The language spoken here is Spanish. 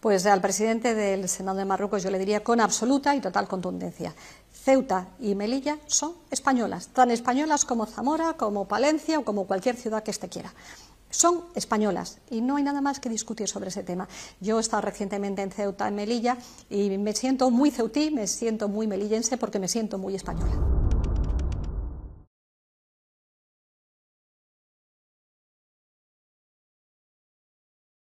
Pues al presidente del Senado de Marruecos yo le diría con absoluta y total contundencia. Ceuta y Melilla son españolas, tan españolas como Zamora, como Palencia o como cualquier ciudad que éste quiera son españolas y no hay nada más que discutir sobre ese tema. Yo he estado recientemente en Ceuta, en Melilla, y me siento muy ceutí, me siento muy melillense porque me siento muy española.